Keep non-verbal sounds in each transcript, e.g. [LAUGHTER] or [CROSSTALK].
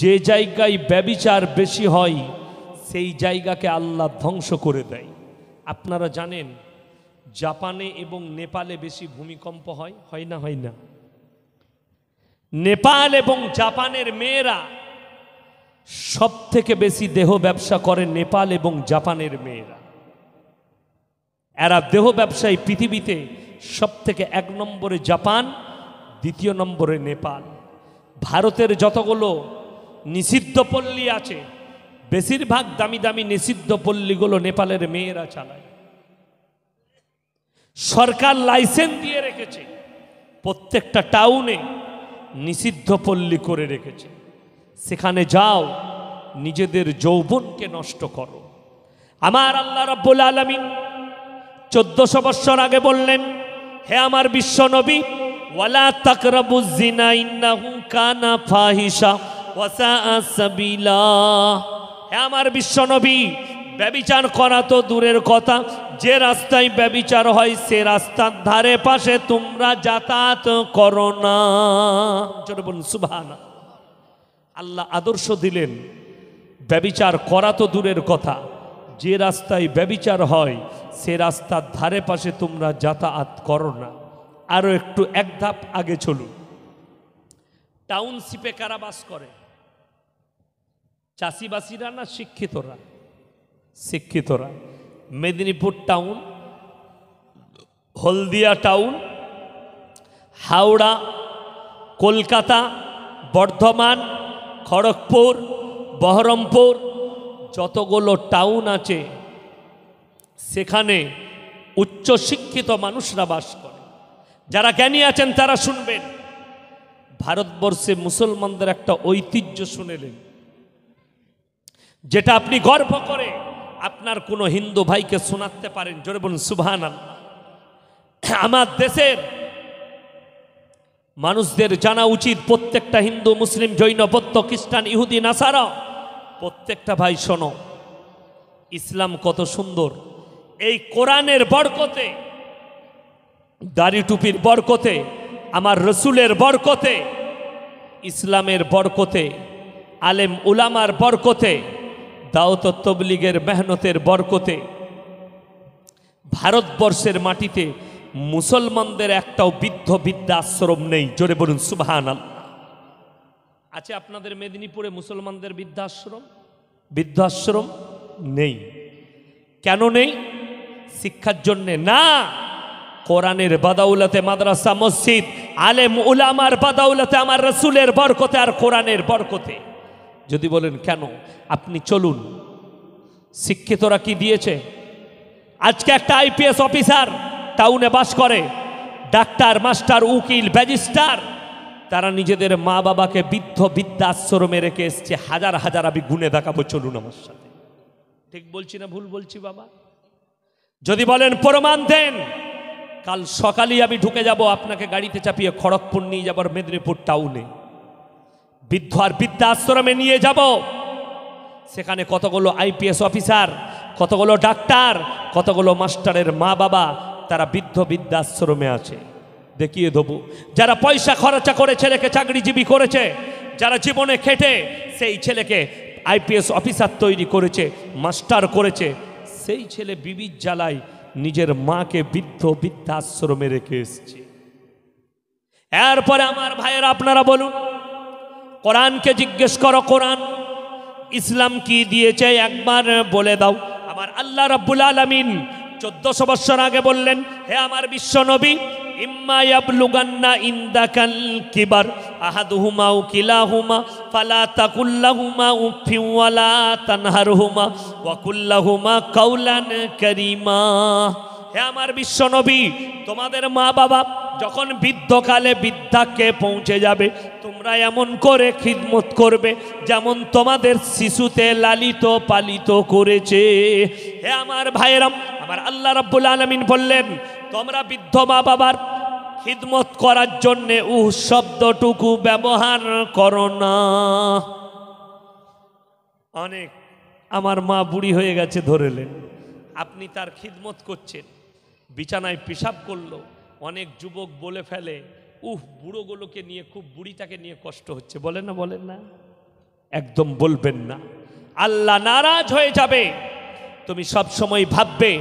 যে জায়গায় ব্যবিচার বেশি হয় সেই জায়গাকে আল্লাহ ধ্বংস করে দেয় আপনারা জানেন জাপানে এবং নেপালে বেশি ভূমিকম্প হয় হয় না হয় না নেপাল এবং জাপানের মেয়েরা সব থেকে বেশি দেহ ব্যবসা করে নেপাল এবং জাপানের মেয়েরা এরা দেহ ব্যবসায়ী পৃথিবীতে সব থেকে এক নম্বরে জাপান দ্বিতীয় নম্বরে নেপাল ভারতের যতগুলো নিষিদ্ধ পল্লী আছে বেশিরভাগ দামি দামি নিষিদ্ধ পল্লীগুলো নেপালের মেয়েরা চালায় সরকার লাইসেন্স দিয়ে রেখেছে প্রত্যেকটা টাউনে নিষিদ্ধ পল্লী করে রেখেছে সেখানে যাও নিজেদের যৌবনকে নষ্ট করো আমার আল্লাহ রব্বুল আলমিন চোদ্দশো বৎসর আগে বললেন হে আমার বিশ্ব নবী ওয়ালা তাকরাবুজিনা ইন্নাহু কানা ফাহিসা হ্যাঁ আমার বিশ্বনবী ব্যবিচার করা তো দূরের কথা যে রাস্তায় ব্যবিচার হয় সে রাস্তার ধারে পাশে তোমরা যাতায়াত করো না বলুন সুভানা আল্লাহ আদর্শ দিলেন ব্যবিচার করা তো দূরের কথা যে রাস্তায় ব্যবিচার হয় সে রাস্তার ধারে পাশে তোমরা যাতায়াত করো না আরও একটু এক ধাপ আগে চলুন টাউনশিপে কারা বাস করে চাষিবাসীরা না শিক্ষিতরা শিক্ষিতরা মেদিনীপুর টাউন হলদিয়া টাউন হাওড়া কলকাতা বর্ধমান খড়গপুর বহরমপুর যতগুলো টাউন আছে সেখানে উচ্চশিক্ষিত মানুষরা বাস করে যারা জ্ঞানী আছেন তারা শুনবেন ভারতবর্ষে মুসলমানদের একটা ঐতিহ্য শুনেলেন যেটা আপনি গর্ব করে আপনার কোনো হিন্দু ভাইকে শোনাতে পারেন জোরে বলুন সুভান আমার দেশের মানুষদের জানা উচিত প্রত্যেকটা হিন্দু মুসলিম জৈন বৌদ্ধ খ্রিস্টান ইহুদি নাসারা প্রত্যেকটা ভাই শোনো ইসলাম কত সুন্দর এই কোরআনের বরকতে দাড়ি টুপির বরকতে আমার রসুলের বরকতে ইসলামের বরকতে আলেম উলামার বরকতে দাওতত্ববলীগের মেহনতের বরকতে ভারতবর্ষের মাটিতে মুসলমানদের একটাও বৃদ্ধ বৃদ্ধাশ্রম নেই জোরে বলুন সুবাহান আছে আচ্ছা, আপনাদের মেদিনীপুরে মুসলমানদের বৃদ্ধাশ্রম বৃদ্ধাশ্রম নেই কেন নেই শিক্ষার জন্যে না কোরআনের বাদাউলাতে মাদ্রাসা মসজিদ আলেম উলামার বাদাউলাতে আমার রসুলের বরকতে আর কোরআনের বরকতে যদি বলেন কেন আপনি চলুন শিক্ষিতরা কি দিয়েছে আজকে একটা আইপিএস অফিসার টাউনে বাস করে ডাক্তার মাস্টার উকিল ব্যাজিস্টার তারা নিজেদের মা বাবাকে বৃদ্ধ আশ্রমে রেখে এসছে হাজার হাজার আমি গুনে দেখাবো চলুন আমার সাথে ঠিক বলছি না ভুল বলছি বাবা যদি বলেন প্রমাণ দেন কাল সকালেই আমি ঢুকে যাব আপনাকে গাড়িতে চাপিয়ে খড়গপুর নিয়ে যাবার মেদিনীপুর টাউনে বৃদ্ধ আর বৃদ্ধাশ্রমে নিয়ে যাব সেখানে কতগুলো আইপিএস অফিসার কতগুলো ডাক্তার কতগুলো মাস্টারের মা বাবা তারা বৃদ্ধ বৃদ্ধাশ্রমে আছে দেখিয়ে দেবো যারা পয়সা খরচা করে ছেলেকে চাকরিজীবী করেছে যারা জীবনে খেটে সেই ছেলেকে আইপিএস অফিসার তৈরি করেছে মাস্টার করেছে সেই ছেলে বিবির জ্বালায় নিজের মাকে বৃদ্ধ বৃদ্ধাশ্রমে রেখে এসছে এরপরে আমার ভাইয়েরা আপনারা বলুন কোরআনকে জিজ্ঞেস করো কোরআন ইসলাম কি দিয়েছে একবার বলে দাও আমার আল্লাহ রাব্বুল আলমিন চোদ্দশো বৎসর আগে বললেন হে আমার বিশ্ব নবী ইম্মায়াবলুগান্না ইন্দাকাল কিবার আহাদুহুমা উকিলাহুমা ফালা তাকুল্লাহুমা উফিওয়ালা তানহারহুমা ওয়াকুল্লাহুমা কাউলান করিমা হে আমার বিশ্ব নবী তোমাদের মা বাবা যখন বৃদ্ধকালে বৃদ্ধাকে পৌঁছে যাবে তোমরা এমন করে খিদমত করবে যেমন তোমাদের শিশুতে লালিত পালিত করেছে হে আমার ভাইরাম আমার আল্লাহ রাব্বুল আলমিন বললেন তোমরা বৃদ্ধ মা বাবার খিদমত করার জন্যে উহ শব্দটুকু ব্যবহার করো না অনেক আমার মা বুড়ি হয়ে গেছে ধরেলেন আপনি তার খিদমত করছেন বিছানায় পেশাব করলো অনেক যুবক বলে ফেলে উহ বুড়োগুলোকে নিয়ে খুব বুড়িটাকে নিয়ে কষ্ট হচ্ছে বলেন না বলেন না একদম বলবেন না আল্লাহ নারাজ হয়ে যাবে তুমি সব সময় ভাববে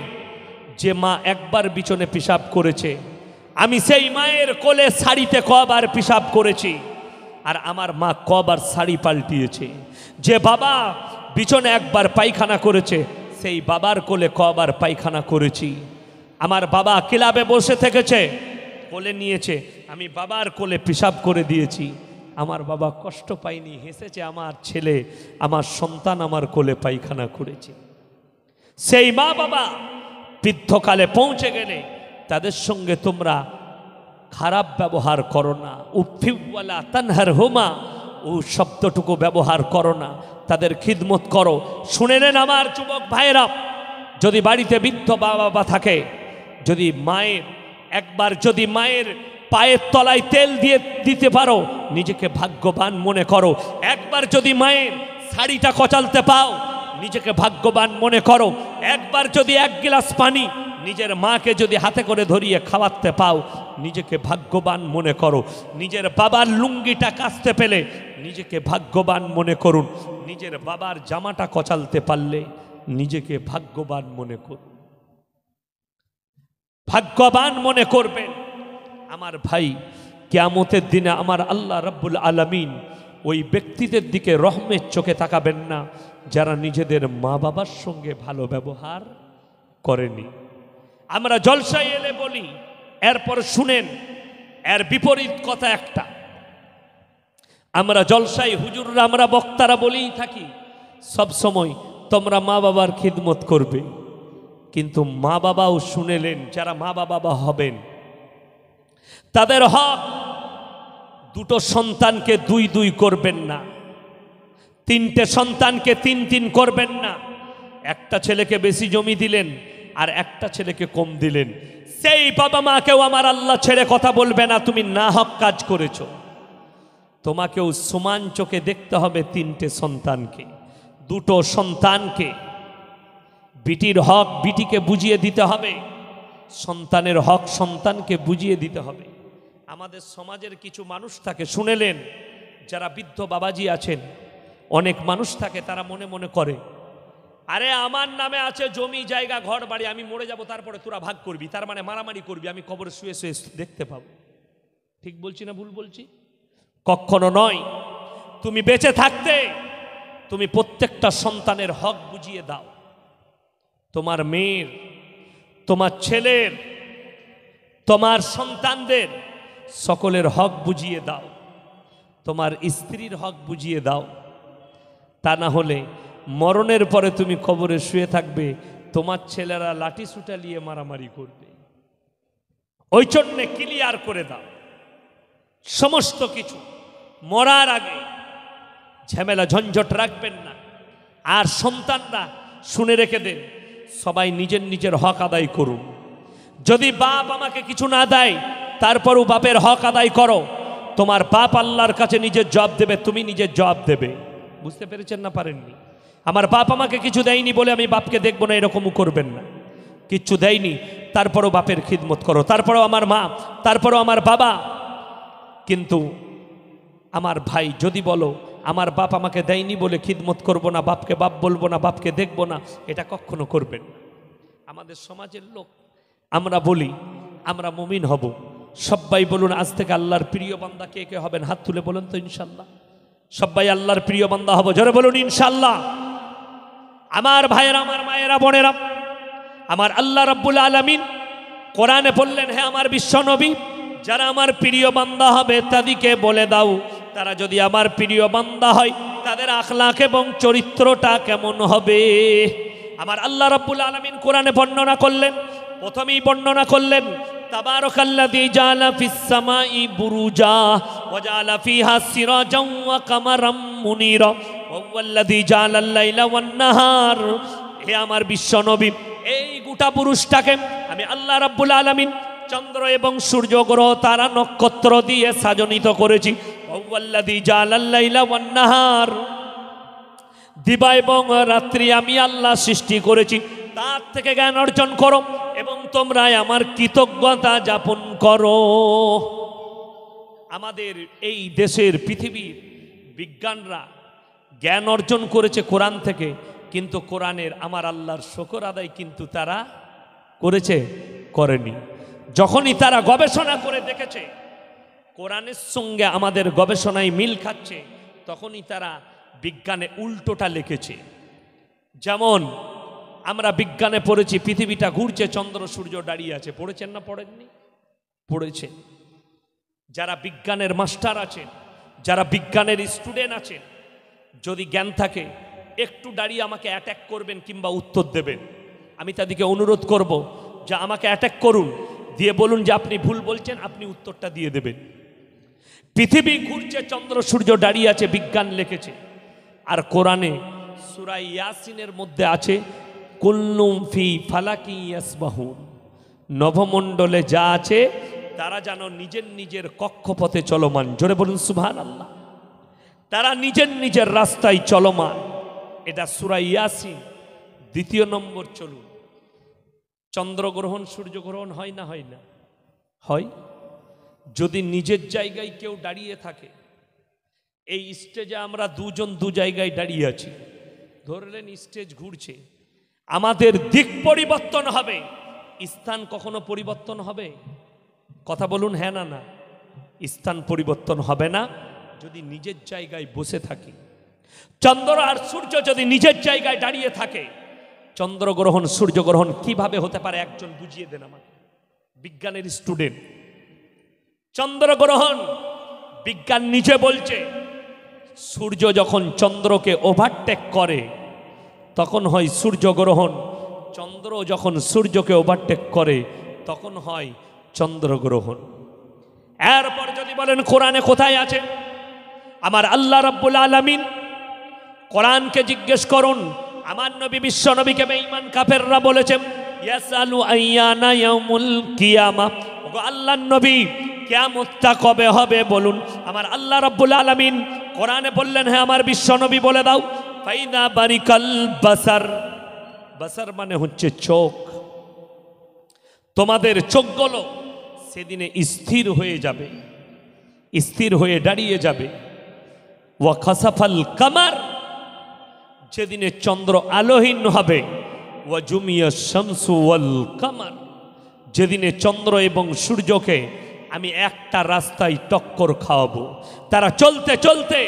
যে মা একবার বিছনে পিশাব করেছে আমি সেই মায়ের কোলে শাড়িতে কবার পিশাব করেছি আর আমার মা কবার শাড়ি পাল্টিয়েছে যে বাবা বিছনে একবার পায়খানা করেছে সেই বাবার কোলে কবার পায়খানা করেছি আমার বাবা ক্লাবে বসে থেকেছে কোলে নিয়েছে আমি বাবার কোলে পেশাব করে দিয়েছি আমার বাবা কষ্ট পায়নি হেসেছে আমার ছেলে আমার সন্তান আমার কোলে পায়খানা করেছে সেই মা বাবা বৃদ্ধকালে পৌঁছে গেলে তাদের সঙ্গে তোমরা খারাপ ব্যবহার করো না উফিউওয়ালা তানহার হোমা ও শব্দটুকু ব্যবহার করো না তাদের খিদমত করো শুনে নেন আমার যুবক ভাইয়েরা যদি বাড়িতে বৃদ্ধ বাবা থাকে যদি মায়ের একবার যদি মায়ের পায়ের তলায় তেল দিয়ে দিতে পারো নিজেকে ভাগ্যবান মনে করো একবার যদি মায়ের শাড়িটা কচালতে পাও নিজেকে ভাগ্যবান মনে করো একবার যদি এক গিলাস পানি নিজের মাকে যদি হাতে করে ধরিয়ে খাওয়াতে পাও নিজেকে ভাগ্যবান মনে করো নিজের বাবার লুঙ্গিটা কাচতে পেলে নিজেকে ভাগ্যবান মনে করুন নিজের বাবার জামাটা কচালতে পারলে নিজেকে ভাগ্যবান মনে করুন ভাগ্যবান মনে করবেন আমার ভাই কেয়ামতের দিনে আমার আল্লাহ রব্বুল আলমিন ওই ব্যক্তিদের দিকে রহমের চোখে তাকাবেন না যারা নিজেদের মা বাবার সঙ্গে ভালো ব্যবহার করেনি আমরা জলসায় এলে বলি এরপর শুনেন এর বিপরীত কথা একটা আমরা জলসাই হুজুররা আমরা বক্তারা বলেই থাকি সব সময় তোমরা মা বাবার খিদমত করবে কিন্তু মা বাবাও শুনেলেন যারা মা বাবা হবেন তাদের হক দুটো সন্তানকে দুই দুই করবেন না তিনটে সন্তানকে তিন তিন করবেন না একটা ছেলেকে বেশি জমি দিলেন আর একটা ছেলেকে কম দিলেন সেই বাবা মাকেও আমার আল্লাহ ছেড়ে কথা বলবে না তুমি না হক কাজ করেছ তোমাকেও সমান চোখে দেখতে হবে তিনটে সন্তানকে দুটো সন্তানকে বিটির হক বিটিকে বুঝিয়ে দিতে হবে সন্তানের হক সন্তানকে বুঝিয়ে দিতে হবে আমাদের সমাজের কিছু মানুষ থাকে শুনেলেন যারা বৃদ্ধ বাবাজি আছেন অনেক মানুষ থাকে তারা মনে মনে করে আরে আমার নামে আছে জমি জায়গা ঘর বাড়ি আমি মরে যাব তারপরে তোরা ভাগ করবি তার মানে মারামারি করবি আমি কবরে শুয়ে শুয়ে দেখতে পাবো ঠিক বলছি না ভুল বলছি কখনো নয় তুমি বেঁচে থাকতে তুমি প্রত্যেকটা সন্তানের হক বুঝিয়ে দাও তোমার মেয়ের তোমার ছেলের তোমার সন্তানদের সকলের হক বুঝিয়ে দাও তোমার স্ত্রীর হক বুঝিয়ে দাও তা না হলে মরণের পরে তুমি কবরে শুয়ে থাকবে তোমার ছেলেরা লাঠি সুটা নিয়ে মারামারি করবে ওই জন্যে ক্লিয়ার করে দাও সমস্ত কিছু মরার আগে ঝামেলা ঝঞ্ঝট রাখবেন না আর সন্তানরা শুনে রেখে দেয় সবাই নিজের নিজের হক আদায় করুন যদি বাপ আমাকে কিছু না দেয় তারপরও বাপের হক আদায় করো তোমার বাপ আল্লাহর কাছে নিজের জব দেবে তুমি নিজের জব দেবে বুঝতে পেরেছেন না পারেননি আমার বাপ আমাকে কিছু দেয়নি বলে আমি বাপকে দেখবো না এরকমও করবেন না কিচ্ছু দেয়নি তারপরও বাপের খিদমত করো তারপরও আমার মা তারপরও আমার বাবা কিন্তু আমার ভাই যদি বলো আমার বাপ আমাকে দেয়নি বলে খিদমত করব না বাপকে বাপ বলবো না বাপকে দেখব না এটা কখনো করবেন আমাদের সমাজের লোক আমরা বলি আমরা মুমিন হব সবাই বলুন আজ থেকে আল্লাহর প্রিয় বান্দা কে কে হবেন হাত তুলে বলুন তো ইনশাল্লাহ সবাই আল্লাহর প্রিয় বান্দা হব জোরে বলুন ইনশাল্লাহ আমার ভাইয়েরা আমার মায়েরা বোনেরা আমার আল্লাহ রব্বুল আলমিন কোরআনে বললেন হ্যাঁ আমার বিশ্ব নবী যারা আমার প্রিয় বান্দা হবে তাদিকে বলে দাও তারা যদি আমার প্রিয় বান্দা হয় তাদের আখলাখ এবং চরিত্রটা কেমন হবে আমার আল্লাহ রব্বুল আলমিন কোরআনে বর্ণনা করলেন প্রথমেই বর্ণনা করলেন تبارك الذي جعل في السماء بروجا وجعل فيها سراجا وقمرا منيرا وهو الذي جعل الليل والنهار হে আমার বিশ্বনবী এই গোটা পুরুষটাকে আমি আল্লাহ রাব্বুল আলামিন চন্দ্র এবং সূর্যগ্রহ তারা নক্ষত্র দিয়ে সাজনিত করেছি দিবা এবং রাত্রি আমি আল্লাহ সৃষ্টি করেছি তার থেকে জ্ঞান অর্জন করো এবং তোমরা আমার কৃতজ্ঞতা যাপন করো আমাদের এই দেশের পৃথিবীর বিজ্ঞানরা জ্ঞান অর্জন করেছে কোরআন থেকে কিন্তু কোরআনের আমার আল্লাহর শকর আদায় কিন্তু তারা করেছে করেনি যখনই তারা গবেষণা করে দেখেছে কোরআনের সঙ্গে আমাদের গবেষণায় মিল খাচ্ছে তখনই তারা বিজ্ঞানে উল্টোটা লিখেছে যেমন আমরা বিজ্ঞানে পড়েছি পৃথিবীটা ঘুরছে চন্দ্র সূর্য দাঁড়িয়ে আছে পড়েছেন না পড়েননি পড়েছে যারা বিজ্ঞানের মাস্টার আছেন যারা বিজ্ঞানের স্টুডেন্ট আছেন যদি জ্ঞান থাকে একটু দাঁড়িয়ে আমাকে অ্যাট্যাক করবেন কিংবা উত্তর দেবেন আমি তাদেরকে অনুরোধ করব যে আমাকে অ্যাট্যাক করুন দিয়ে বলুন যে আপনি ভুল বলছেন আপনি উত্তরটা দিয়ে দেবেন পৃথিবী ঘুরছে চন্দ্র সূর্য দাঁড়িয়ে আছে বিজ্ঞান লিখেছে আর কোরআনে সুরাই ইয়াসিনের মধ্যে আছে কুল্লুম ফি ফালাকি ইয়াসবাহুন নভমণ্ডলে যা আছে তারা যেন নিজের নিজের কক্ষপথে চলমান জোরে বলুন সুভান আল্লাহ তারা নিজের নিজের রাস্তায় চলমান এটা সুরাই ইয়াসিন দ্বিতীয় নম্বর চলুন চন্দ্রগ্রহণ সূর্যগ্রহণ হয় না হয় না হয় যদি নিজের জায়গায় কেউ দাঁড়িয়ে থাকে এই স্টেজে আমরা দুজন দু জায়গায় দাঁড়িয়ে আছি ধরলেন স্টেজ ঘুরছে আমাদের দিক পরিবর্তন হবে স্থান কখনো পরিবর্তন হবে কথা বলুন হ্যাঁ না না স্থান পরিবর্তন হবে না যদি নিজের জায়গায় বসে থাকি চন্দ্র আর সূর্য যদি নিজের জায়গায় দাঁড়িয়ে থাকে চন্দ্রগ্রহণ সূর্যগ্রহণ কিভাবে হতে পারে একজন বুঝিয়ে দেন আমাকে বিজ্ঞানের স্টুডেন্ট চন্দ্রগ্রহণ বিজ্ঞান নিজে বলছে সূর্য যখন চন্দ্রকে ওভারটেক করে তখন হয় সূর্যগ্রহণ চন্দ্র যখন সূর্যকে ওভারটেক করে তখন হয় চন্দ্রগ্রহণ এরপর যদি বলেন কোরআনে কোথায় আছে আমার আল্লাহ রব্বুল আলমিন কোরআনকে জিজ্ঞেস করুন আমার নবী বিশ্ব নবীকে বেঈমান কাফেররা বলেছেন ইয়াসালু আইয়ানা ইয়াউমুল কিয়ামা আল্লাহর নবী কেয়ামতটা কবে হবে বলুন আমার আল্লাহ রব্বুল আলমিন কোরআনে বললেন হ্যাঁ আমার বিশ্বনবী বলে দাও ফাইনা বারিকাল বাসার বাসার মানে হচ্ছে চোখ তোমাদের চোখগুলো সেদিনে স্থির হয়ে যাবে স্থির হয়ে দাঁড়িয়ে যাবে ওয়া খসাফাল কামার যেদিনে চন্দ্র আলোহীন হবে ওয়া জুমিয়া শামসু কামার যেদিনে চন্দ্র এবং সূর্যকে আমি একটা রাস্তায় টক্কর খাওয়াবো তারা চলতে চলতে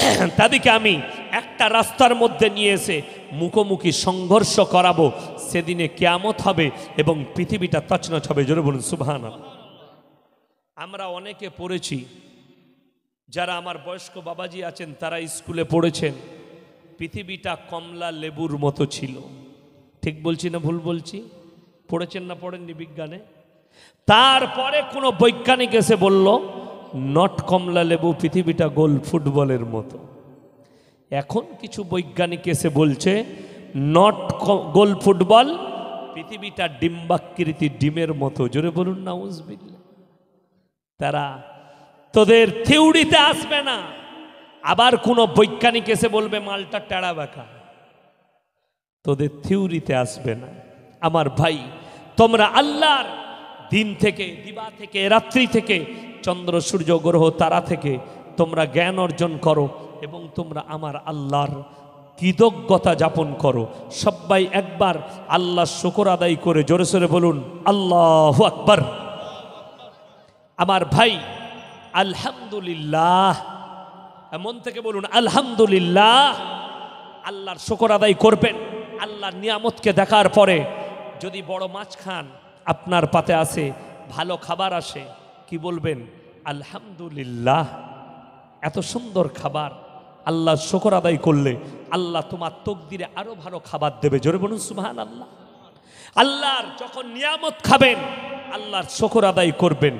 [CLEARS THROAT] তাদেরকে আমি একটা রাস্তার মধ্যে নিয়ে এসে মুখোমুখি সংঘর্ষ করাবো সেদিনে কেয়ামত হবে এবং পৃথিবীটা তছনছ হবে জোরে বলুন সুবাহানা আমরা অনেকে পড়েছি যারা আমার বয়স্ক বাবাজি আছেন তারা স্কুলে পড়েছেন পৃথিবীটা কমলা লেবুর মতো ছিল ঠিক বলছি না ভুল বলছি পড়েছেন না পড়েননি বিজ্ঞানে তারপরে কোনো বৈজ্ঞানিক এসে বলল নট কমলা লেবু পৃথিবীটা গোল ফুটবলের মতো এখন কিছু বৈজ্ঞানিক এসে বলছে নট গোল ফুটবল পৃথিবীটা ডিম্বাকৃতি ডিমের মতো জোরে বলুন না উজবিল্লা তারা তোদের থিউরিতে আসবে না আবার কোনো বৈজ্ঞানিক এসে বলবে মালটা টেড়া বাঁকা তোদের থিউরিতে আসবে না আমার ভাই তোমরা আল্লাহর দিন থেকে দিবা থেকে রাত্রি থেকে চন্দ্র সূর্য গ্রহ তারা থেকে তোমরা জ্ঞান অর্জন করো এবং তোমরা আমার আল্লাহর কৃতজ্ঞতা যাপন করো সবাই একবার আল্লাহ শকর আদায় করে জোরে সরে বলুন আল্লাহ আকবর আমার ভাই আলহামদুলিল্লাহ মন থেকে বলুন আলহামদুলিল্লাহ আল্লাহর শকর আদায় করবেন আল্লাহর নিয়ামতকে দেখার পরে যদি বড় মাছ খান আপনার পাতে আছে ভালো খাবার আসে কি বলবেন আলহামদুলিল্লাহ এত সুন্দর খাবার আল্লাহ শকর আদায় করলে আল্লাহ তোমার তকদিরে আরও ভালো খাবার দেবে জোরে বলুন সুহান আল্লাহ আল্লাহর যখন নিয়ামত খাবেন আল্লাহর শকর আদায় করবেন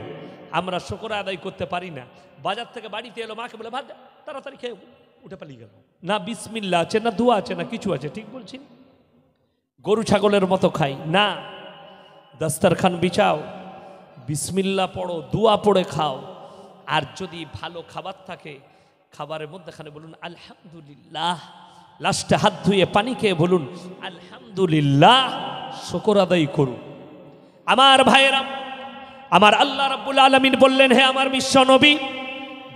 আমরা শকর আদায় করতে পারি না বাজার থেকে বাড়িতে এলো মাকে বলে ভাত তাড়াতাড়ি খেয়ে উঠে পালিয়ে গেল না বিসমিল্লা আছে না ধোয়া আছে না কিছু আছে ঠিক বলছি গরু ছাগলের মতো খাই না দস্তরখান বিছাও বিসমিল্লা পড়ো দুয়া পড়ে খাও আর যদি ভালো খাবার থাকে খাবারের মধ্যেখানে বলুন আলহামদুলিল্লাহ লাস্টে হাত ধুয়ে পানি খেয়ে বলুন আলহামদুলিল্লাহ শকর আদায় করুন আমার ভাইয়েরা আমার আল্লাহ রাবুল আলমিন বললেন হে আমার বিশ্ব নবী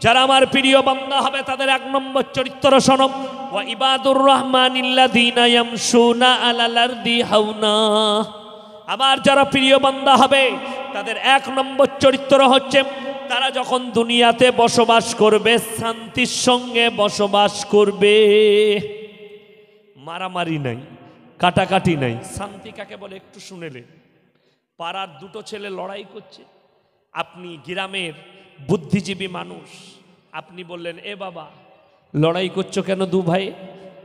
যারা আমার প্রিয় বান্দা হবে তাদের এক নম্বর চরিত্র সনম ও ইবাদুর রহমান ইল্লা দিনা ইয়ামশুনা দি আরদি আমার যারা প্রিয় বান্দা হবে তাদের এক নম্বর চরিত্র হচ্ছে তারা যখন দুনিয়াতে বসবাস করবে শান্তির সঙ্গে বসবাস করবে মারামারি নাই কাটাকাটি নাই শান্তি কাকে বলে একটু শুনেলে পাড়ার দুটো ছেলে লড়াই করছে আপনি গ্রামের বুদ্ধিজীবী মানুষ আপনি বললেন এ বাবা লড়াই করছো কেন দু ভাই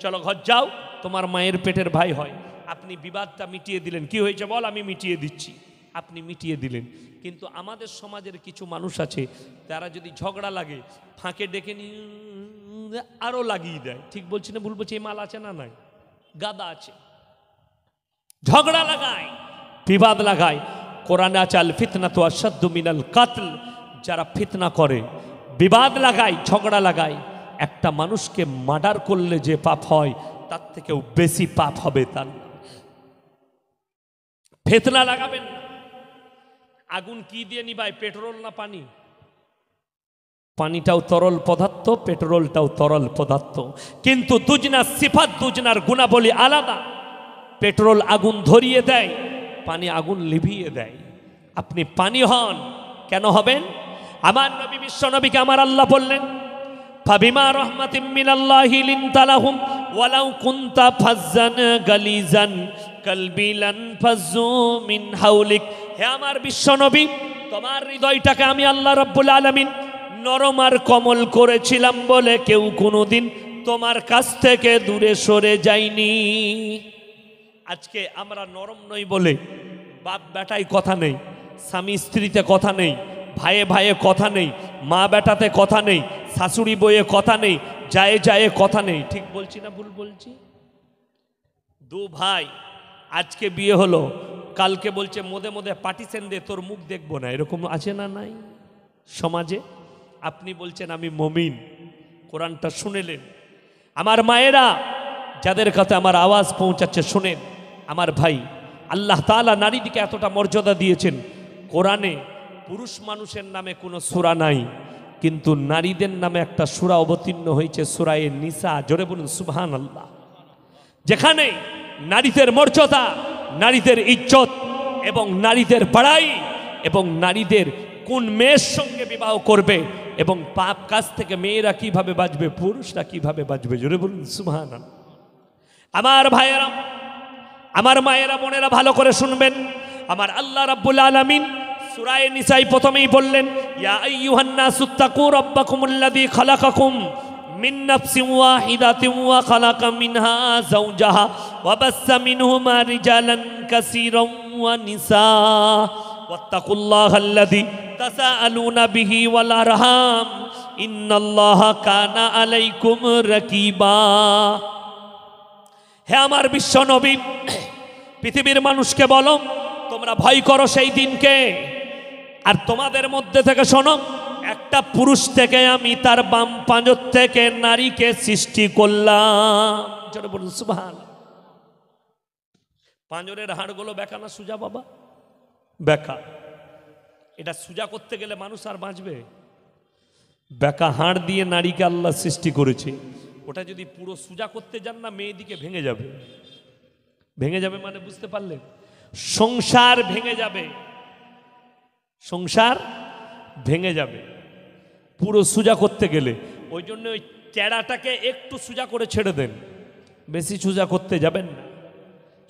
চলো ঘর যাও তোমার মায়ের পেটের ভাই হয় আপনি বিবাদটা মিটিয়ে দিলেন কি হয়েছে বল আমি মিটিয়ে দিচ্ছি আপনি মিটিয়ে দিলেন কিন্তু আমাদের সমাজের কিছু মানুষ আছে তারা যদি ঝগড়া লাগে ফাঁকে ডেকে নিয়ে আরও লাগিয়ে দেয় ঠিক বলছি না ভুল বলছি এই মাল আছে না নাই গাদা আছে ঝগড়া লাগায় বিবাদ লাগায় কোরআন আচাল ফিতনা তো আসাদ্দু মিনাল কাতল যারা ফিতনা করে বিবাদ লাগায় ঝগড়া লাগায় একটা মানুষকে মার্ডার করলে যে পাপ হয় তার থেকেও বেশি পাপ হবে তার ফেতলা লাগাবেন না আগুন কি দিয়ে নিবায় পেট্রোল না পানি পানিটাও তরল পদার্থ পেট্রোলটাও তরল পদার্থ কিন্তু দুজনার সিফাত দুজনার গুণাবলী আলাদা পেট্রোল আগুন ধরিয়ে দেয় পানি আগুন লিভিয়ে দেয় আপনি পানি হন কেন হবেন আমার নবী বিশ্ব নবীকে আমার আল্লাহ বললেন ফাবিমা রহমাতিমিন ওয়ালাউ কুন্তা হাউলিক হে আমার বিশ্বনবী তোমার হৃদয়টাকে আমি আল্লাহ রব্বুল আলমিন নরম আর কমল করেছিলাম বলে কেউ কোনোদিন তোমার কাছ থেকে দূরে সরে যায়নি আজকে আমরা নরম নই বলে বাপ বেটায় কথা নেই স্বামী স্ত্রীতে কথা নেই ভাইয়ে ভাইয়ে কথা নেই মা বেটাতে কথা নেই শাশুড়ি বইয়ে কথা নেই যায় যায়ে কথা নেই ঠিক বলছি না ভুল বলছি দু ভাই আজকে বিয়ে হলো কালকে বলছে মোদে মোদে পার্টিশন দে তোর মুখ দেখব না এরকম আছে না নাই সমাজে আপনি বলছেন আমি মমিন কোরআনটা শুনেলেন আমার মায়েরা যাদের কাছে আমার আওয়াজ পৌঁছাচ্ছে শোনেন আমার ভাই আল্লাহ তালা নারীদিকে এতটা মর্যাদা দিয়েছেন কোরআনে পুরুষ মানুষের নামে কোনো সুরা নাই কিন্তু নারীদের নামে একটা সুরা অবতীর্ণ হয়েছে সুরায়ে নিসা জোরে বলুন সুবহান আল্লাহ যেখানে নারীদের মর্যাদা নারীদের ইজ্জত এবং নারীদের বাড়াই এবং নারীদের কোন মেয়ের সঙ্গে বিবাহ করবে এবং পাপ কাজ থেকে মেয়েরা কিভাবে বাঁচবে পুরুষরা কিভাবে বাঁচবে জোরে বলুন সুহান আমার ভাইয়েরা আমার মায়েরা বোনেরা ভালো করে শুনবেন আমার আল্লাহ রাব্বুল আলমিন সুরায় নিসাই প্রথমেই বললেন ইয়া ইউহান্না সুত্তাকুর রব্বাকুমুল্লাদি খালাকাকুম من نفس واحدة وخلق منها زوجها وبث منهما رجالا كثيرا ونساء واتقوا الله الذي تساءلون به والأرحام إن الله كان عليكم ركيبا হে আমার বিশ্ব নবী পৃথিবীর মানুষকে বলো তোমরা ভয় করো সেই দিনকে আর তোমাদের মধ্যে থেকে শোনো একটা পুরুষ থেকে আমি তার বাম পাঁজর থেকে নারীকে সৃষ্টি করলাম জোরে সুভান পাঁজরের হাড়গুলো বেঁকা না সুজা বাবা বেঁকা এটা সুজা করতে গেলে মানুষ আর বাঁচবে বেকা হাড় দিয়ে নারীকে আল্লাহ সৃষ্টি করেছে ওটা যদি পুরো সুজা করতে যান না মেয়েদিকে ভেঙে যাবে ভেঙে যাবে মানে বুঝতে পারলে সংসার ভেঙে যাবে সংসার ভেঙে যাবে পুরো সোজা করতে গেলে ওই জন্য ওই চেড়াটাকে একটু সোজা করে ছেড়ে দেন বেশি সোজা করতে যাবেন না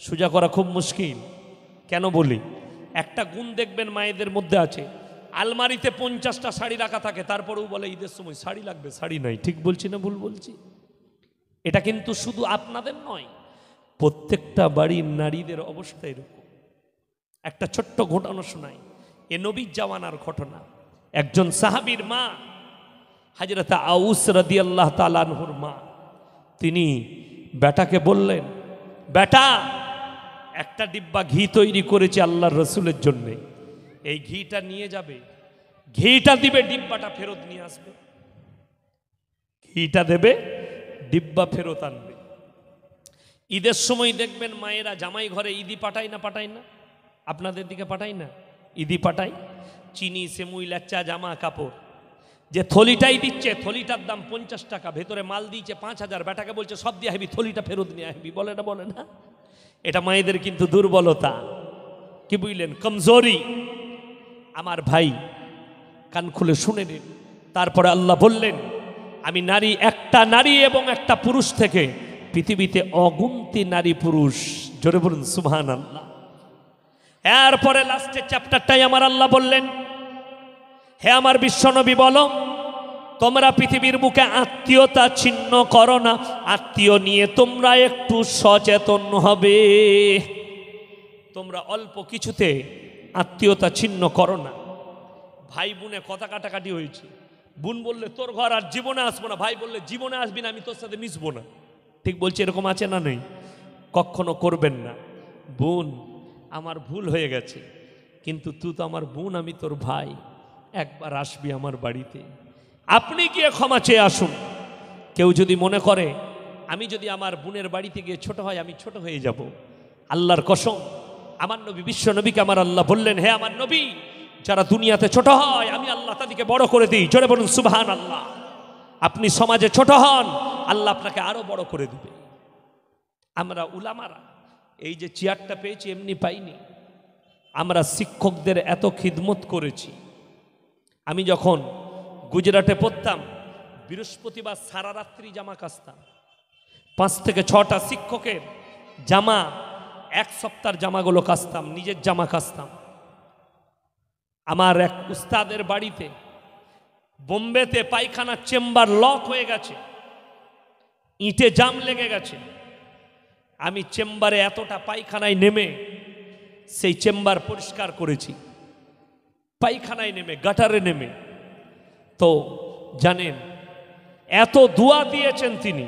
সোজা করা খুব মুশকিল কেন বলি একটা গুণ দেখবেন মায়েদের মধ্যে আছে আলমারিতে পঞ্চাশটা শাড়ি রাখা থাকে তারপরেও বলে ঈদের সময় শাড়ি লাগবে শাড়ি নাই ঠিক বলছি না ভুল বলছি এটা কিন্তু শুধু আপনাদের নয় প্রত্যেকটা বাড়ির নারীদের অবস্থা এরকম একটা ছোট্ট ঘটনা শোনাই এ নবী জওয়ানার ঘটনা একজন সাহাবির মা হাজরত আউস রদি আল্লাহ তালানহুর মা তিনি বেটাকে বললেন বেটা একটা ডিব্বা ঘি তৈরি করেছে আল্লাহর রসুলের জন্যে এই ঘিটা নিয়ে যাবে ঘিটা দিবে ডিব্বাটা ফেরত নিয়ে আসবে ঘিটা দেবে ডিব্বা ফেরত আনবে ঈদের সময় দেখবেন মায়েরা জামাই ঘরে ইদি পাঠায় না পাঠায় না আপনাদের দিকে পাঠায় না ইদি পাঠায় চিনি সেমুই লাচ্চা জামা কাপড় যে থলিটাই দিচ্ছে থলিটার দাম পঞ্চাশ টাকা ভেতরে মাল দিয়েছে পাঁচ হাজার বেটাকে বলছে সব দিয়ে আসবি থলিটা ফেরত নিয়ে আসবি বলে না বলে না এটা মায়েদের কিন্তু দুর্বলতা কি বুঝলেন কমজোরি আমার ভাই কান খুলে শুনে নিন তারপরে আল্লাহ বললেন আমি নারী একটা নারী এবং একটা পুরুষ থেকে পৃথিবীতে অগুন্তি নারী পুরুষ জোরে বলুন সুহান আল্লাহ এরপরে লাস্টের চ্যাপ্টারটাই আমার আল্লাহ বললেন হে আমার বিশ্বনবী বলো তোমরা পৃথিবীর বুকে আত্মীয়তা ছিন্ন করো না আত্মীয় নিয়ে তোমরা একটু সচেতন হবে তোমরা অল্প কিছুতে আত্মীয়তা ছিন্ন করো না ভাই বোনে কথা কাটাকাটি হয়েছে বোন বললে তোর ঘর আর জীবনে আসবো না ভাই বললে জীবনে আসবি না আমি তোর সাথে মিশবো না ঠিক বলছি এরকম আছে না নেই কখনো করবেন না বোন আমার ভুল হয়ে গেছে কিন্তু তুই তো আমার বোন আমি তোর ভাই একবার আসবি আমার বাড়িতে আপনি গিয়ে ক্ষমা চেয়ে আসুন কেউ যদি মনে করে আমি যদি আমার বোনের বাড়িতে গিয়ে ছোট হয় আমি ছোট হয়ে যাব আল্লাহর কসম আমার নবী বিশ্ব নবীকে আমার আল্লাহ বললেন হে আমার নবী যারা দুনিয়াতে ছোট হয় আমি আল্লাহ তাদেরকে বড় করে দিই জোরে বলুন সুবাহান আল্লাহ আপনি সমাজে ছোট হন আল্লাহ আপনাকে আরও বড় করে দিবে আমরা উলামারা এই যে চেয়ারটা পেয়েছি এমনি পাইনি আমরা শিক্ষকদের এত খিদমত করেছি আমি যখন গুজরাটে পড়তাম বৃহস্পতিবার সারা রাত্রি জামা কাচতাম পাঁচ থেকে ছটা শিক্ষকের জামা এক সপ্তাহ জামাগুলো কাচতাম নিজের জামা কাচতাম আমার এক উস্তাদের বাড়িতে বোম্বেতে পায়খানার চেম্বার লক হয়ে গেছে ইটে জাম লেগে গেছে আমি চেম্বারে এতটা পায়খানায় নেমে সেই চেম্বার পরিষ্কার করেছি পায়খানায় নেমে গাটারে নেমে তো জানেন এত দোয়া দিয়েছেন তিনি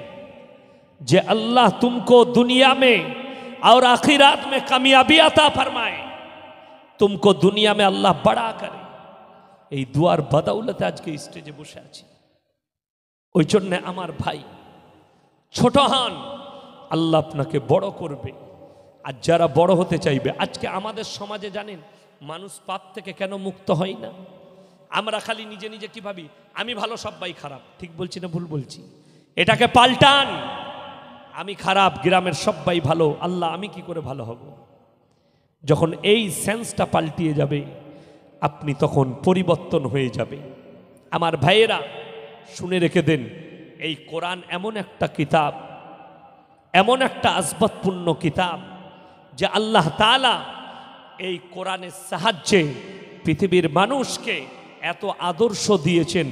যে আল্লাহ তুমকো দুনিয়া মে আর আখিরাত মে কামিয়াবি আতা ফরমায় তুমকো দুনিয়া মে আল্লাহ বড়া করে এই দুয়ার বদৌলতে আজকে স্টেজে বসে আছি ওই জন্যে আমার ভাই ছোট হন আল্লাহ আপনাকে বড় করবে আর যারা বড় হতে চাইবে আজকে আমাদের সমাজে জানেন মানুষ পাপ থেকে কেন মুক্ত হয় না আমরা খালি নিজে নিজে কি ভাবি আমি ভালো সবাই খারাপ ঠিক বলছি না ভুল বলছি এটাকে পাল্টান আমি খারাপ গ্রামের সবাই ভালো আল্লাহ আমি কি করে ভালো হব যখন এই সেন্সটা পাল্টিয়ে যাবে আপনি তখন পরিবর্তন হয়ে যাবে আমার ভাইয়েরা শুনে রেখে দেন এই কোরআন এমন একটা কিতাব এমন একটা আসবাবপূর্ণ কিতাব যে আল্লাহ তালা এই কোরআনের সাহায্যে পৃথিবীর মানুষকে এত আদর্শ দিয়েছেন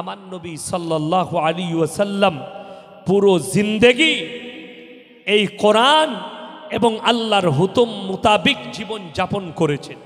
আমার নবী সাল্লাহ আলী ওয়াসাল্লাম পুরো জিন্দেগি এই কোরআন এবং আল্লাহর হুতুম মোতাবিক জীবন যাপন করেছেন